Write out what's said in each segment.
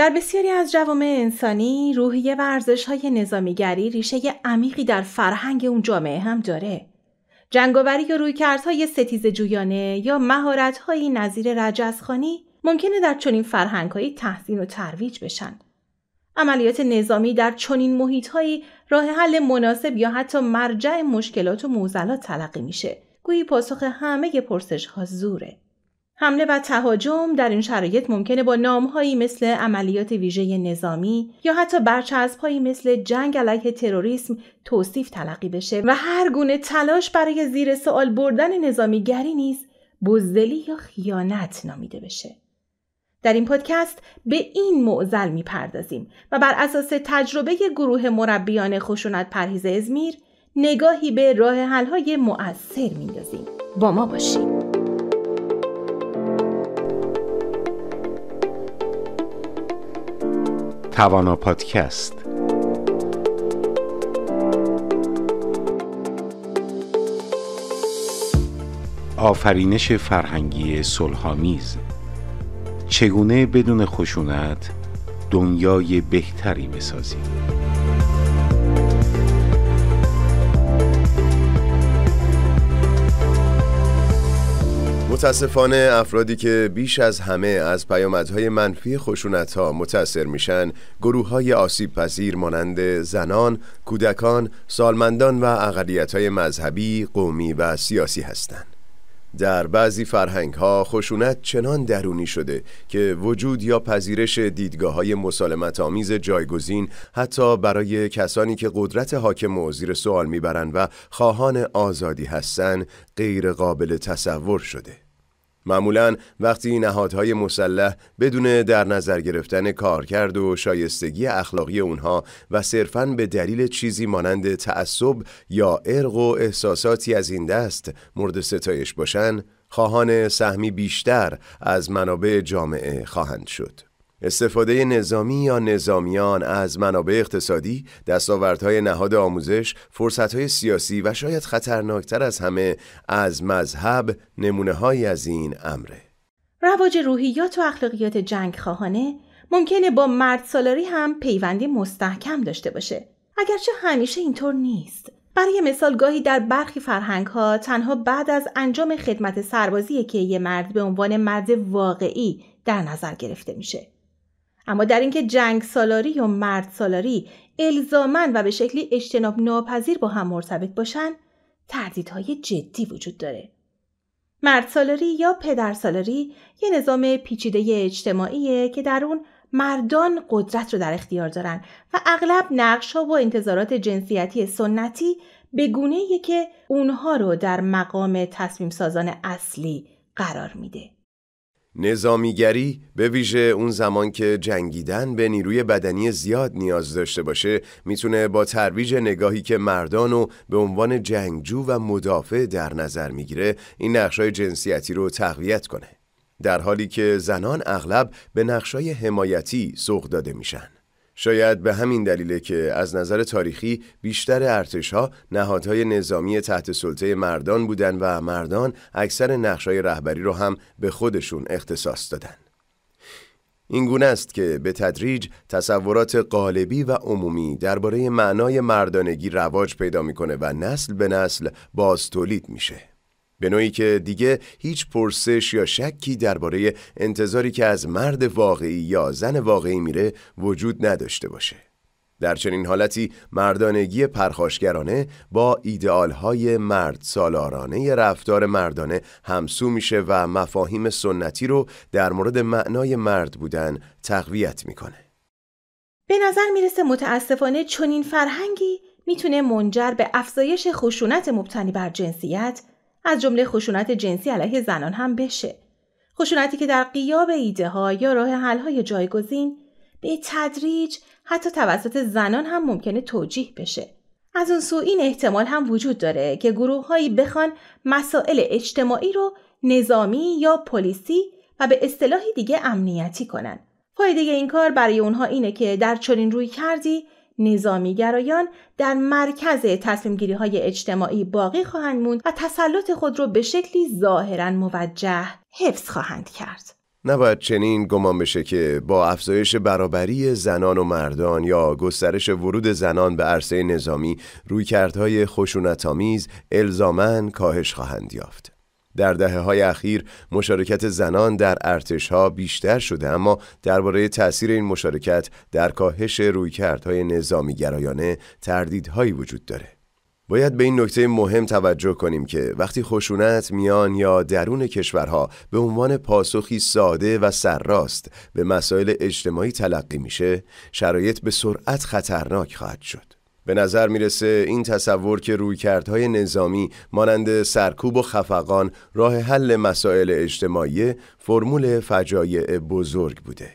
در بسیاری از جوامع انسانی روحیه و ارزش های نظامیگری ریشه عمیقی در فرهنگ اون جامعه هم داره. جنگاوری یا رویکردهای ستیز جویانه یا مهارتهایی نظیر رجزخانی ممکنه در چنین فرهنگهایی تحسین و ترویج بشن. عملیات نظامی در چنین محیطهایی راه حل مناسب یا حتی مرجع مشکلات و موزلات تلقی میشه. گویی پاسخ همه پرسش ها زوره. حمله و تهاجم در این شرایط ممکنه با نامهایی مثل عملیات ویژه نظامی یا حتی برچسبهایی مثل جنگ علیه تروریسم توصیف تلقی بشه و هر گونه تلاش برای زیر سوال بردن نظامی گری نیز بزدلی یا خیانت نامیده بشه. در این پادکست به این معزل میپردازیم و بر اساس تجربه گروه مربیان خشونت پرهیز ازمیر نگاهی به راه حل‌های مؤثر میندازیم. با ما باشید. توانا پادکست آفرینش فرهنگی سلحامیز چگونه بدون خشونت دنیای بهتری بسازیم متاسفانه افرادی که بیش از همه از پیامدهای منفی خشونت ها متأثر میشن گروه های آسیب پذیر مانند زنان، کودکان، سالمندان و اقلیت‌های های مذهبی، قومی و سیاسی هستند. در بعضی فرهنگ ها خشونت چنان درونی شده که وجود یا پذیرش دیدگاه های مسالمت آمیز جایگزین حتی برای کسانی که قدرت حاکم و زیر سوال میبرند و خواهان آزادی هستند غیر قابل تصور شده. معمولا وقتی نهادهای مسلح بدون در نظر گرفتن کارکرد و شایستگی اخلاقی اونها و صرفا به دلیل چیزی مانند تعصب یا ارق و احساساتی از این دست مورد ستایش باشن، خواهان سهمی بیشتر از منابع جامعه خواهند شد. استفاده نظامی یا نظامیان از منابع اقتصادی، دستاوردهای نهاد آموزش، فرصتهای سیاسی و شاید خطرناکتر از همه از مذهب نمونه های از این امره. رواج روحیات و اخلاقیات جنگ خواهانه ممکنه با مرد سالاری هم پیوندی مستحکم داشته باشه. اگرچه همیشه اینطور نیست. برای مثال گاهی در برخی فرهنگ ها تنها بعد از انجام خدمت سربازی که یه مرد به عنوان مرد واقعی در نظر گرفته میشه. اما در اینکه جنگ سالاری یا مرد سالاری الزامن و به شکلی اجتناب ناپذیر با هم مرتبط باشن تردیدهای جدی وجود داره. مرد سالاری یا پدر سالاری یه نظام پیچیده اجتماعیه که در اون مردان قدرت رو در اختیار دارن و اغلب نقش و انتظارات جنسیتی سنتی به گونه که اونها رو در مقام تصمیم سازان اصلی قرار میده. نظامیگری به ویژه اون زمان که جنگیدن به نیروی بدنی زیاد نیاز داشته باشه میتونه با ترویج نگاهی که مردان رو به عنوان جنگجو و مدافع در نظر میگیره این نقشای جنسیتی رو تقویت کنه در حالی که زنان اغلب به نقشای حمایتی سوق داده میشن شاید به همین دلیله که از نظر تاریخی بیشتر ارتشها نهادهای نظامی تحت سلطه مردان بودن و مردان اکثر نقشای رهبری رو هم به خودشون اختصاص دادن. این گونه است که به تدریج تصورات قالبی و عمومی درباره معنای مردانگی رواج پیدا میکنه و نسل به نسل باز تولید میشه. به نوعی که دیگه هیچ پرسش یا شکی درباره انتظاری که از مرد واقعی یا زن واقعی میره وجود نداشته باشه. در چنین حالتی مردانگی پرخاشگرانه با ایدئالهای مرد سالارانه رفتار مردانه همسو میشه و مفاهیم سنتی رو در مورد معنای مرد بودن تقویت میکنه. به نظر میرسه متاسفانه چنین فرهنگی میتونه منجر به افزایش خشونت مبتنی بر جنسیت از جمله خشونت جنسی علیه زنان هم بشه خشونتی که در قیاب ایده ها یا راه حل های جایگزین به تدریج حتی توسط زنان هم ممکنه توجیه بشه از اون سو این احتمال هم وجود داره که گروه هایی بخوان مسائل اجتماعی رو نظامی یا پلیسی و به اصطلاح دیگه امنیتی کنن. فایده این کار برای اونها اینه که در چنین روی کردی نظامی گرایان در مرکز تصمیم های اجتماعی باقی خواهند موند و تسلط خود را به شکلی ظاهرا موجه حفظ خواهند کرد. نباید چنین گمان بشه که با افزایش برابری زنان و مردان یا گسترش ورود زنان به عرصه نظامی روی رویکردهای خشونتآمیز الزامن کاهش خواهند یافت. در دهه های اخیر مشارکت زنان در ارتش ها بیشتر شده اما درباره تاثیر این مشارکت در کاهش رویکردهای نظامی گرایانه تردیدهایی وجود داره. باید به این نکته مهم توجه کنیم که وقتی خشونت میان یا درون کشورها به عنوان پاسخی ساده و سرراست به مسائل اجتماعی تلقی میشه، شرایط به سرعت خطرناک خواهد شد. به نظر میرسه این تصور که روی کردهای نظامی مانند سرکوب و خفقان راه حل مسائل اجتماعی فرمول فجایع بزرگ بوده.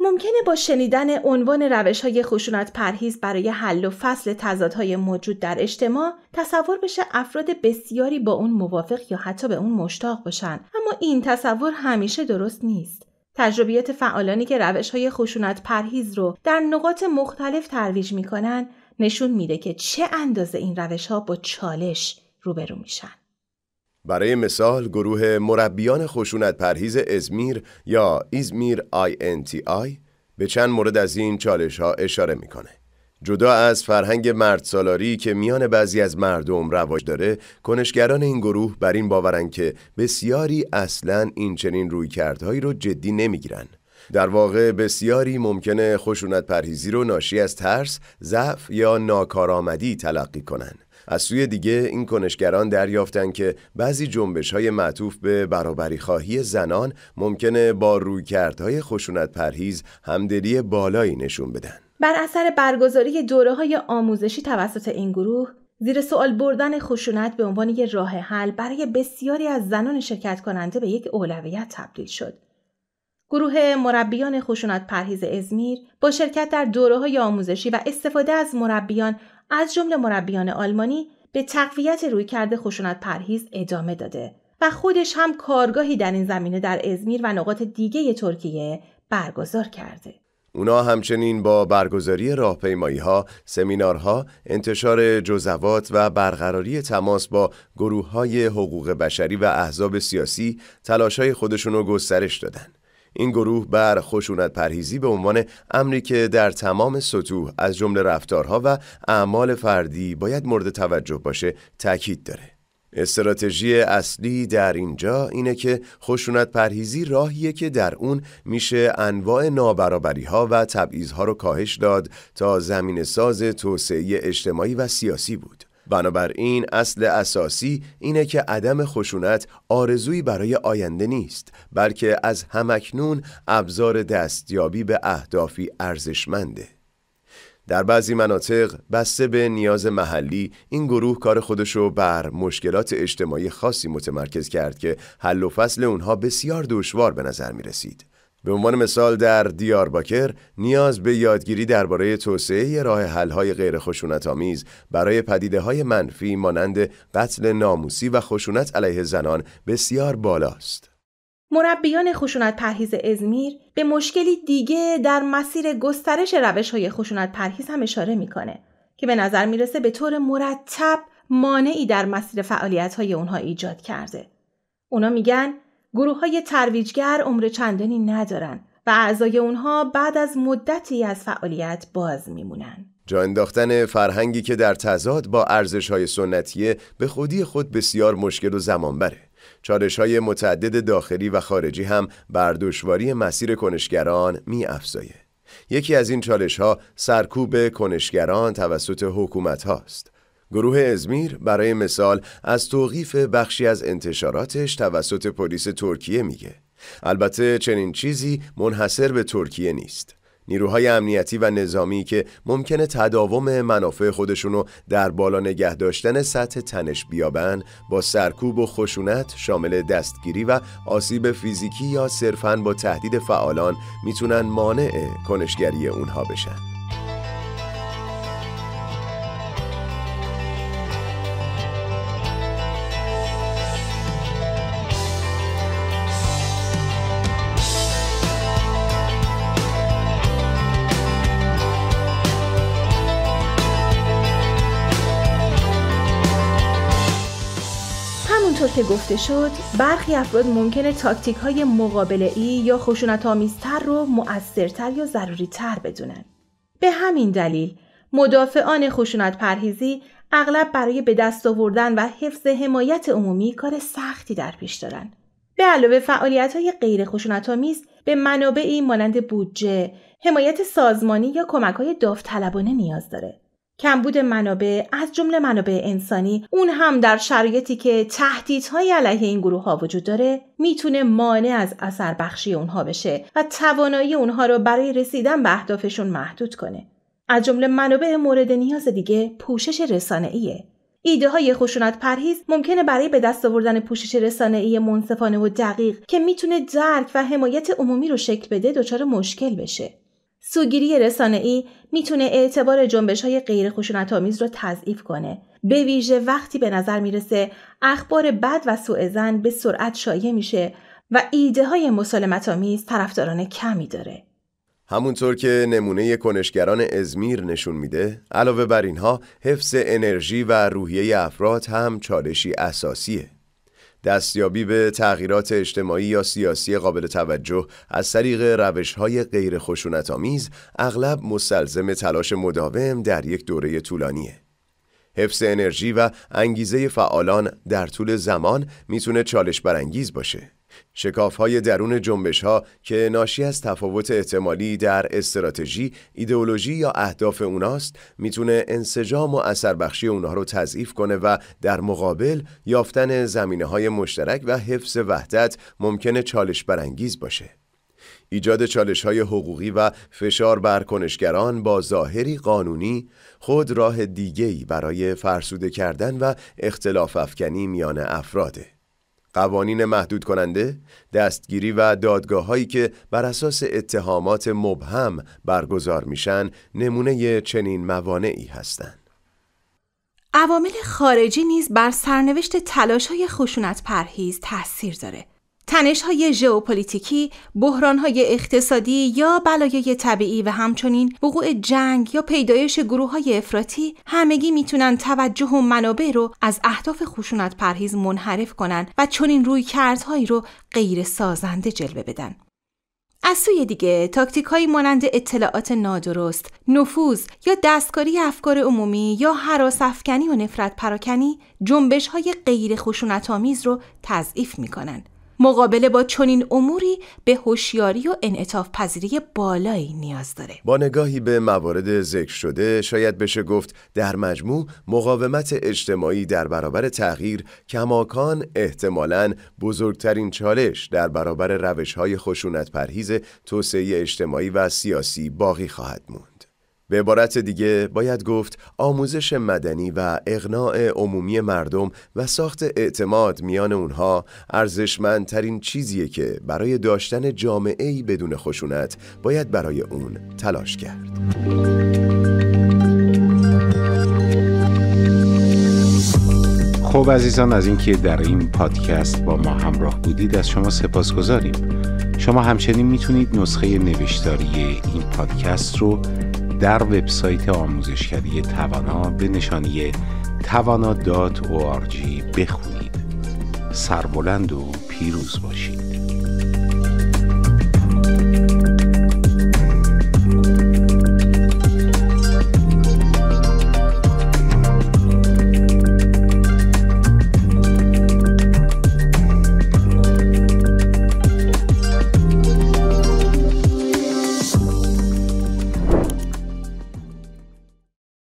ممکنه با شنیدن عنوان روش های خشونت پرهیز برای حل و فصل تضادهای موجود در اجتماع تصور بشه افراد بسیاری با اون موافق یا حتی به اون مشتاق باشن اما این تصور همیشه درست نیست تجربیات فعالانی که روش های خشونت پرهیز رو در نقاط مختلف ترویج میکنن نشون میده که چه اندازه این روش ها با چالش روبرو میشن. برای مثال گروه مربیان خشونت پرهیز ازمیر یا ازمیر آی به چند مورد از این چالش ها اشاره میکنه. جدا از فرهنگ مرد سالاری که میان بعضی از مردم رواج داره، کنشگران این گروه بر این باورن که بسیاری اصلا این چنین روی کردهایی رو جدی نمیگیرن. در واقع بسیاری ممکنه خشونت پرهیزی رو ناشی از ترس، ضعف یا ناکارآمدی تلقی کنن. از سوی دیگه این کنشگران دریافتند که بعضی جنبش های معطوف به برابری خواهی زنان ممکنه با رویکردهای خشونت پرهیز همدلی بالایی نشون بدن. بر اثر برگزاری دوره های آموزشی توسط این گروه زیر سوال بردن خشونت به عنوان یک راه حل برای بسیاری از زنان شرکت کننده به یک اولویت تبدیل شد گروه مربیان خشونت پرهیز ازمیر با شرکت در دوره های آموزشی و استفاده از مربیان از جمله مربیان آلمانی به تقویت کرده خشونت پرهیز ادامه داده و خودش هم کارگاهی در این زمینه در ازمیر و نقاط دیگه ترکیه برگزار کرده. اونا همچنین با برگزاری راهپیمایی ها، سمینارها، انتشار جزوات و برقراری تماس با گروه های حقوق بشری و احزاب سیاسی تلاش های خودشون رو گسترش دادن. این گروه بر خشونت پرهیزی به عنوان امری که در تمام سطوح از جمله رفتارها و اعمال فردی باید مورد توجه باشه تاکید داره. استراتژی اصلی در اینجا اینه که خشونت پرهیزی راهیه که در اون میشه انواع نابرابری ها و تبعیض رو کاهش داد تا زمین ساز توسعه اجتماعی و سیاسی بود. بنابراین اصل اساسی اینه که عدم خشونت آرزویی برای آینده نیست بلکه از همکنون ابزار دستیابی به اهدافی ارزشمنده در بعضی مناطق بسته به نیاز محلی این گروه کار خودشو بر مشکلات اجتماعی خاصی متمرکز کرد که حل و فصل اونها بسیار دشوار به نظر می رسید. به عنوان مثال در دیارباکر نیاز به یادگیری درباره توسعه راه حل‌های غیر آمیز برای های منفی مانند قتل ناموسی و خشونت علیه زنان بسیار بالاست. مربیان خشونت پرهیز ازمیر به مشکلی دیگه در مسیر گسترش روش های خشونت پرهیز هم اشاره میکنه که به نظر میرسه به طور مرتب مانعی در مسیر فعالیت های اونها ایجاد کرده. اونا میگن گروه های ترویجگر عمر چندانی ندارن و اعضای اونها بعد از مدتی از فعالیت باز میمونن. جا انداختن فرهنگی که در تضاد با ارزش های سنتیه به خودی خود بسیار مشکل و زمان بره. چالش های متعدد داخلی و خارجی هم بر دشواری مسیر کنشگران می افزایه. یکی از این چالش ها سرکوب کنشگران توسط حکومت هاست. گروه ازمیر برای مثال از توقیف بخشی از انتشاراتش توسط پلیس ترکیه میگه. البته چنین چیزی منحصر به ترکیه نیست. نیروهای امنیتی و نظامی که ممکنه تداوم منافع خودشونو در بالا نگه داشتن سطح تنش بیابن با سرکوب و خشونت شامل دستگیری و آسیب فیزیکی یا صرفاً با تهدید فعالان میتونن مانع کنشگری اونها بشن. که گفته شد برخی افراد ممکنه تاکتیک های مقابله ای یا خشونت آمیزتر رو مؤثرتر یا ضروری تر بدونن. به همین دلیل مدافعان خشونت پرهیزی اغلب برای به دست آوردن و حفظ حمایت عمومی کار سختی در پیش دارند. به علاوه فعالیت های غیر خشونت آمیز به منابعی مانند بودجه، حمایت سازمانی یا کمک های داوطلبانه نیاز داره. کمبود منابع از جمله منابع انسانی اون هم در شرایطی که تهدیدهای علیه این گروه ها وجود داره میتونه مانع از اثر بخشی اونها بشه و توانایی اونها رو برای رسیدن به اهدافشون محدود کنه از جمله منابع مورد نیاز دیگه پوشش رسانه‌ایه ایده های خشونت پرهیز ممکنه برای به دست آوردن پوشش ای منصفانه و دقیق که میتونه درک و حمایت عمومی رو شکل بده دچار مشکل بشه سوگیری ای میتونه اعتبار جنبش های غیر رو تضعیف کنه. به ویژه وقتی به نظر میرسه اخبار بد و سوء زن به سرعت شایع میشه و ایده های طرفداران کمی داره. همونطور که نمونه کنشگران ازمیر نشون میده، علاوه بر اینها حفظ انرژی و روحیه افراد هم چالشی اساسیه. دستیابی به تغییرات اجتماعی یا سیاسی قابل توجه از طریق روش های غیر اغلب مستلزم تلاش مداوم در یک دوره طولانیه. حفظ انرژی و انگیزه فعالان در طول زمان میتونه چالش برانگیز باشه. شکاف های درون جنبش ها که ناشی از تفاوت احتمالی در استراتژی، ایدئولوژی یا اهداف اوناست میتونه انسجام و اثر بخشی اونها رو تضعیف کنه و در مقابل یافتن زمینه های مشترک و حفظ وحدت ممکنه چالش برانگیز باشه. ایجاد چالش های حقوقی و فشار بر کنشگران با ظاهری قانونی خود راه دیگری برای فرسوده کردن و اختلاف افکنی میان افراده. قوانین محدود کننده، دستگیری و دادگاه هایی که بر اساس اتهامات مبهم برگزار میشن نمونه چنین موانعی هستند. عوامل خارجی نیز بر سرنوشت تلاش های خشونت پرهیز تاثیر داره تنش های ژئوپلیتیکی، بحران های اقتصادی یا بلایای طبیعی و همچنین وقوع جنگ یا پیدایش گروه های افراطی همگی میتونن توجه و منابع رو از اهداف خشونت پرهیز منحرف کنن و چنین روی کردهایی رو غیر سازنده جلوه بدن. از سوی دیگه تاکتیک های مانند اطلاعات نادرست، نفوذ یا دستکاری افکار عمومی یا حراس افکنی و نفرت پراکنی جنبش های غیر خشونت آمیز رو تضعیف می مقابله با چنین اموری به هوشیاری و انعطاف پذیری بالایی نیاز داره با نگاهی به موارد ذکر شده شاید بشه گفت در مجموع مقاومت اجتماعی در برابر تغییر کماکان احتمالاً بزرگترین چالش در برابر های خشونت پرهیز توسعه اجتماعی و سیاسی باقی خواهد موند به عبارت دیگه باید گفت آموزش مدنی و اقناع عمومی مردم و ساخت اعتماد میان اونها ارزشمندترین چیزیه که برای داشتن جامعه بدون خشونت باید برای اون تلاش کرد. خب عزیزان از اینکه در این پادکست با ما همراه بودید از شما سپاس گذاریم. شما همچنین میتونید نسخه نوشتاری این پادکست رو در وبسایت آموزشکده توانا به نشانی توانا.org بخونید سربلند و پیروز باشید